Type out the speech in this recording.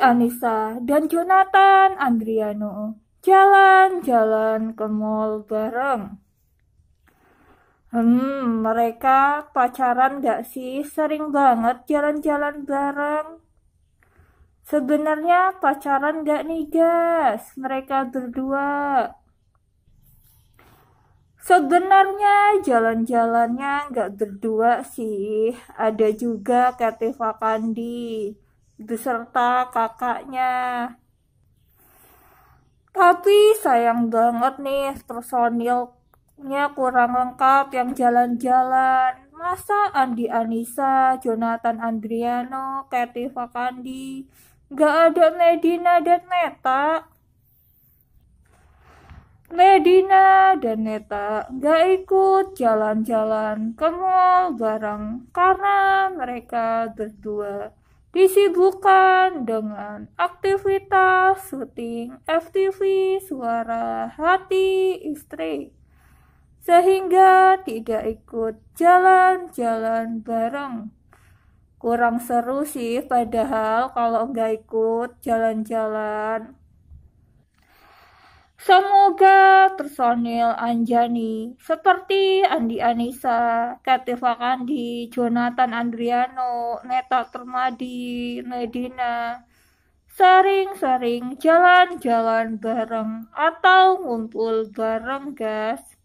Anissa dan Jonathan Andriano jalan-jalan ke mall bareng. Hmm, mereka pacaran gak sih? Sering banget jalan-jalan bareng. Sebenarnya pacaran gak nih guys, mereka berdua. Sebenarnya jalan-jalannya gak berdua sih, ada juga Kativa Kandi beserta kakaknya. Tapi sayang banget nih personilnya kurang lengkap yang jalan-jalan. Masa Andi Anissa, Jonathan Andriano, Kathy Fakandi, gak ada Medina dan Neta. Medina dan Neta gak ikut jalan-jalan ke mall bareng karena mereka berdua disibukkan dengan aktivitas syuting FTV Suara Hati Istri sehingga tidak ikut jalan-jalan bareng. Kurang seru sih padahal kalau nggak ikut jalan-jalan Semoga personil Anjani seperti Andi Anisa, Kativa Kandi, Jonathan Andriano, Neta Termadi, Nedina, sering-sering jalan-jalan bareng atau ngumpul bareng guys.